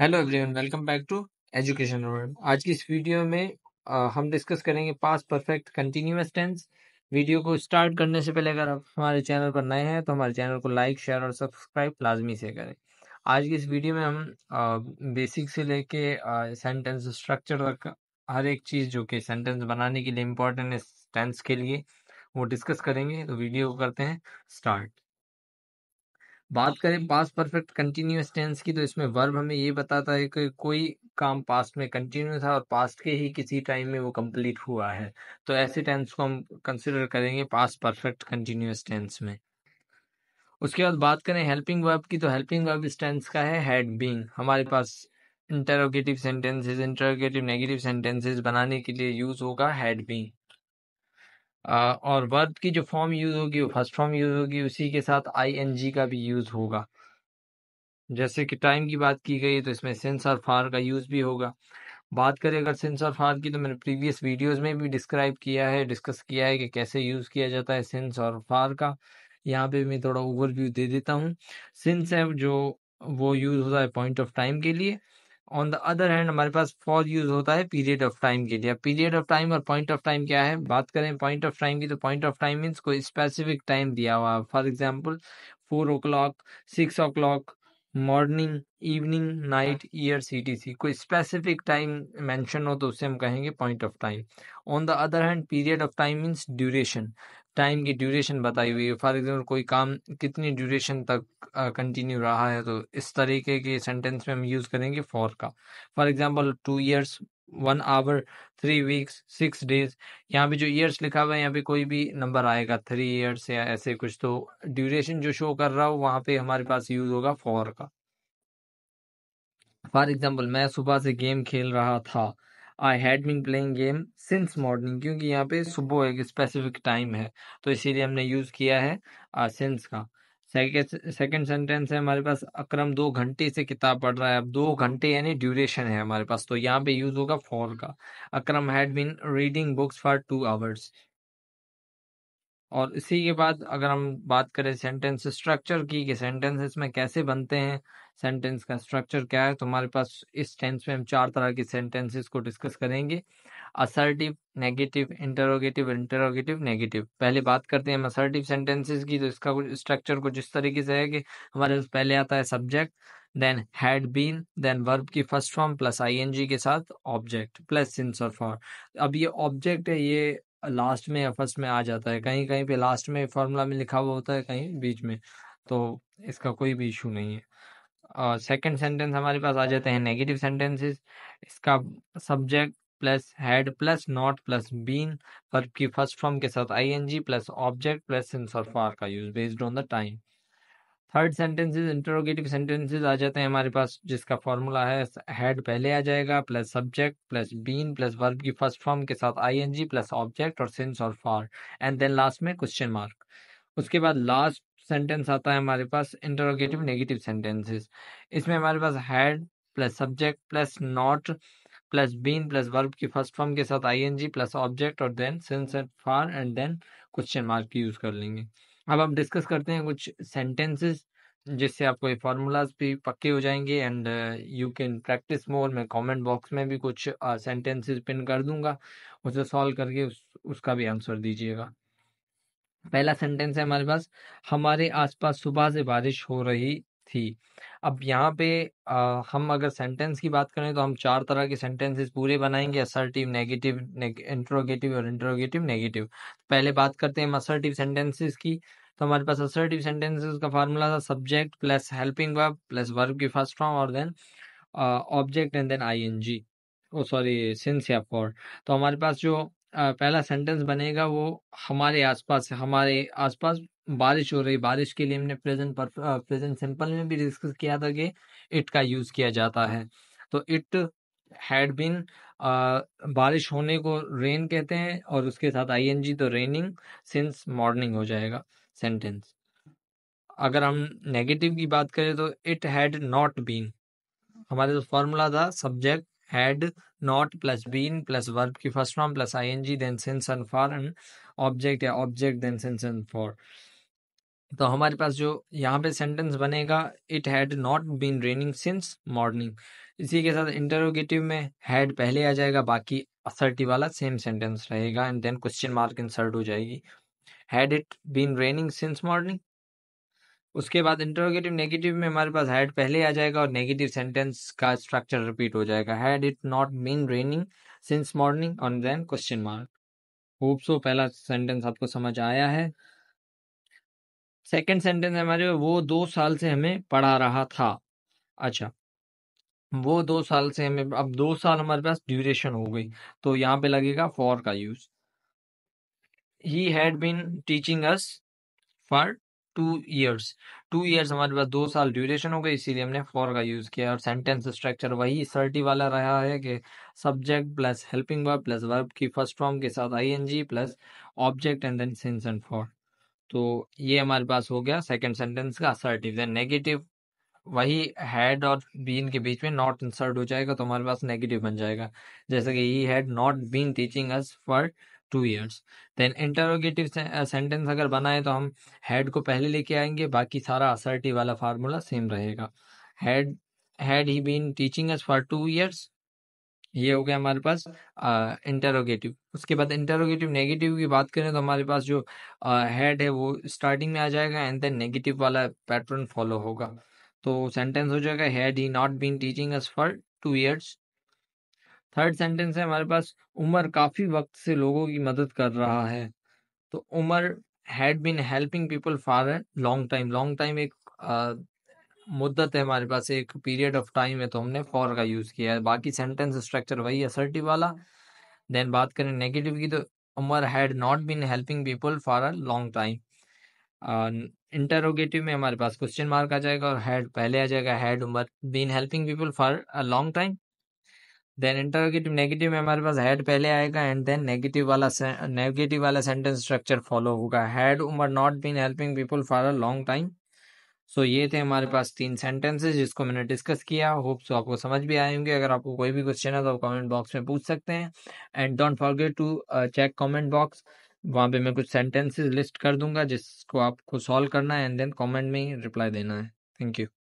hello everyone welcome back to education world आज की इस वीडियो में आ, हम डिस्कस करेंगे past perfect continuous tense video को स्टार्ट करने से पहले अगर आप हमारे चैनल पर नए हैं तो हमारे चैनल को लाइक शेयर और सब्सक्राइब लाजमी से करें आज की इस वीडियो में हम आ, बेसिक से लेके सेंटेंस स्ट्रक्चर तक हर एक चीज़ जो कि सेंटेंस बनाने के लिए इम्पोर्टेंट है टेंस के लिए वो डिस्कस करेंगे तो वीडियो को करते हैं स्टार्ट बात करें पास परफेक्ट कंटिन्यूस टेंस की तो इसमें वर्ब हमें ये बताता है कि कोई काम पास्ट में कंटिन्यू था और पास्ट के ही किसी टाइम में वो कंप्लीट हुआ है तो ऐसे टेंस को हम कंसिडर करेंगे पास्ट परफेक्ट कंटिन्यूस टेंस में उसके बाद बात करें हेल्पिंग वर्ब की तो हेल्पिंग वर्ब इस टेंस का है हैड बीन हमारे पास interrogative sentences interrogative negative sentences बनाने के लिए यूज होगा हैड बीन और वर्ब की जो फॉर्म यूज होगी वो फर्स्ट फॉर्म यूज होगी उसी के साथ जी का भी यूज होगा जैसे कि टाइम की बात की गई तो इसमें सेंस और फार का यूज भी होगा बात करें अगर सेंस और फार की तो मैंने प्रीवियस वीडियोस में भी डिस्क्राइब किया है डिस्कस किया है कि कैसे यूज किया जाता है सेंस और फार का यहाँ पे मैं थोड़ा ओवरव्यू दे देता हूँ सेंस है जो वो यूज होता है पॉइंट ऑफ टाइम के लिए ऑन द अदर हैंड हमारे पास फॉर यूज होता है पीरियड ऑफ टाइम के लिए पीरियड ऑफ टाइम और पॉइंट ऑफ टाइम क्या है बात करें पॉइंट ऑफ टाइम की तो पॉइंट ऑफ टाइम मीन्स कोई स्पेसिफिक टाइम दिया हुआ for example four o'clock six o'clock morning evening night year C T C कोई स्पेसिफिक टाइम मैंशन हो तो उससे हम कहेंगे point of time on the other hand period of time means duration time की duration बताई हुई है फॉर एग्जाम्पल कोई काम कितनी ड्यूरेशन तक कंटिन्यू uh, रहा है तो इस तरीके के सेंटेंस में हम यूज करेंगे फॉर का for example two years one hour three weeks six days यहाँ पे जो ईयर्स लिखा हुआ है यहाँ पे कोई भी नंबर आएगा थ्री ईयर्स या ऐसे कुछ तो ड्यूरेशन जो शो कर रहा हो वहाँ पे हमारे पास यूज होगा फॉर का फॉर एग्जाम्पल मैं सुबह से गेम खेल रहा था I had been playing game since morning क्योंकि यहाँ पे सुबह एक स्पेसिफिक टाइम है तो इसीलिए हमने यूज़ किया है सिंस का सेकेंड सेंटेंस है हमारे पास अक्रम दो घंटे से किताब पढ़ रहा है अब दो घंटे यानी ड्यूरेशन है हमारे पास तो यहाँ पे यूज होगा फॉर का Akram had been reading books for two hours और इसी के बाद अगर हम बात करें सेंटेंस स्ट्रक्चर की कि सेंटेंसेस में कैसे बनते हैं सेंटेंस का स्ट्रक्चर क्या है तो हमारे पास इस टेंस में हम चार तरह की सेंटेंसेस को डिस्कस करेंगे assertive negative interrogative interrogative negative पहले बात करते हैं हम असर्टिव सेंटेंसेस की तो इसका कुछ स्ट्रक्चर कुछ इस तरीके से है कि हमारे पास पहले आता है subject then had been then verb की फर्स्ट फॉर्म प्लस जी के साथ ऑब्जेक्ट प्लस सिंस और फॉर अब ये ऑब्जेक्ट है ये लास्ट में या फर्स्ट में आ जाता है कहीं कहीं पे लास्ट में फॉर्मूला में लिखा हुआ होता है कहीं बीच में तो इसका कोई भी इशू नहीं है सेकंड सेंटेंस हमारे पास आ जाते हैं नेगेटिव सेंटेंसेस इसका subject plus had plus not plus been verb की फर्स्ट फॉर्म के साथ ING plus object plus since of for का use based on the time third sentences interrogative sentences आ जाते हैं हमारे पास जिसका फॉर्मूला है हेड पहले आ जाएगा plus subject plus been plus verb की फर्स्ट फॉर्म के साथ आईएनजी प्लस ऑब्जेक्ट और सेंस और फार एंड देन लास्ट में क्वेश्चन मार्क उसके बाद लास्ट सेंटेंस आता है हमारे पास इंटरोगेटिव नेगेटिव सेंटेंसेस इसमें हमारे पास had plus subject plus not plus been plus verb की फर्स्ट फॉर्म के साथ आईएनजी प्लस ऑब्जेक्ट और then since and for and then question mark की यूज कर लेंगे अब हम डिस्कस करते हैं कुछ सेंटेंसेस जिससे आपको ये फार्मूलाज भी पक्के हो जाएंगे and you can practice more मैं कमेंट बॉक्स में भी कुछ सेंटेंसेस uh, पिन कर दूंगा उसे सॉल्व करके उस, उसका भी आंसर दीजिएगा पहला सेंटेंस है हमारे पास हमारे आसपास सुबह से बारिश हो रही थी अब यहाँ पे आ, हम अगर सेंटेंस की बात करें तो हम चार तरह के सेंटेंसेस पूरे बनाएंगे असर्टिव नेगेटिव इंट्रोगेटिव और इंट्रोगेटिव नेगेटिव पहले बात करते हैं असर्टिव सेंटेंसेस की तो हमारे पास असर्टिव सेंटेंसेस का फार्मूला था subject plus helping verb plus verb की फर्स्ट फॉर्म और then object and then I N G oh sorry since या फॉर तो हमारे पास जो पहला सेंटेंस बनेगा वो हमारे आसपास है हमारे आसपास बारिश हो रही बारिश के लिए हमने प्रेजेंट प्रेजेंट सिंपल में भी डिस्कस किया था कि इट का यूज किया जाता है तो इट हैड बीन बारिश होने को रेन कहते हैं और उसके साथ आईएनजी तो रेनिंग सिंस मॉर्निंग हो जाएगा सेंटेंस अगर हम नेगेटिव की बात करें तो इट हैड नॉट बीन हमारे जो तो फॉर्मूला था subject had not plus been plus verb की first form plus ing then since and for and object या object then since and for तो हमारे पास जो यहाँ पे सेंटेंस बनेगा it had not been raining since morning इसी के साथ इंटरोगेटिव में हैड पहले आ जाएगा बाकी असर्टिव वाला सेम सेंटेंस रहेगा and then question mark insert हो जाएगी had it been raining since morning उसके बाद इंटरोगेटिव नेगेटिव में हमारे पास हैड पहले आ जाएगा और नेगेटिव सेंटेंस का स्ट्रक्चर रिपीट हो जाएगा had it not been raining since morning on then question mark hope so पहला सेंटेंस आपको समझ आया है सेकंड सेंटेंस हमारे वो दो साल से हमें पढ़ा रहा था अच्छा वो दो साल से हमें अब दो साल हमारे पास ड्यूरेशन हो गई तो यहाँ पे लगेगा फॉर का use he had been teaching us for two years two years हमारे पास दो साल ड्यूरेशन हो गई इसीलिए हमने फॉर का यूज किया और सेंटेंस स्ट्रक्चर वही सर्टी वाला रहा है कि subject plus helping verb plus verb की फर्स्ट फॉर्म के साथ I N G plus object and then since and for तो ये हमारे पास हो गया सेकेंड सेंटेंस का असर्टिव देन नेगेटिव वही हैड और बीन के बीच में नॉट इंसर्ट हो जाएगा तो हमारे पास नेगेटिव बन जाएगा जैसे कि he had not been teaching us for two years then interrogative sentence अगर बनाए तो हम हैड को पहले लेके आएंगे बाकी सारा असर्टिव वाला फार्मूला सेम रहेगा had had he been teaching us for two years ये हो गया हमारे पास इंटरोगेटिव uh, उसके बाद इंटरोगेटिव नेगेटिव की बात करें तो हमारे पास जो हेड uh, है वो स्टार्टिंग में आ जाएगा एंड देन नेगेटिव वाला पैटर्न फॉलो होगा तो सेंटेंस हो जाएगा had he not been teaching us for two years third sentence है हमारे पास उमर काफी वक्त से लोगों की मदद कर रहा है तो Umar had been helping people for a long time long time एक मुद्दत है हमारे पास एक पीरियड ऑफ टाइम है तो हमने फॉर का यूज किया है बाकी सेंटेंस स्ट्रक्चर वही असर्टिव वाला देन बात करें नेगेटिव की तो Umar had not been helping people for a long time interrogative में हमारे पास क्वेश्चन मार्क आ जाएगा और हैड पहले आ जाएगा had Umar been helping people for a long time then interrogative negative में हमारे पास हेड पहले आएगा एंड देन नेगेटिव वाला नेगेटिव वाला सेंटेंस स्ट्रक्चर फॉलो होगा had Umar not been helping people for a long time so ये थे हमारे पास तीन सेंटेंसेस जिसको मैंने डिस्कस किया होप सो तो आपको समझ भी आए होंगे अगर आपको कोई भी क्वेश्चन है तो आप कमेंट बॉक्स में पूछ सकते हैं and don't forget to check comment box वहाँ पे मैं कुछ सेंटेंसेस लिस्ट कर दूंगा जिसको आपको सॉल्व करना है एंड देन कमेंट में ही रिप्लाई देना है थैंक यू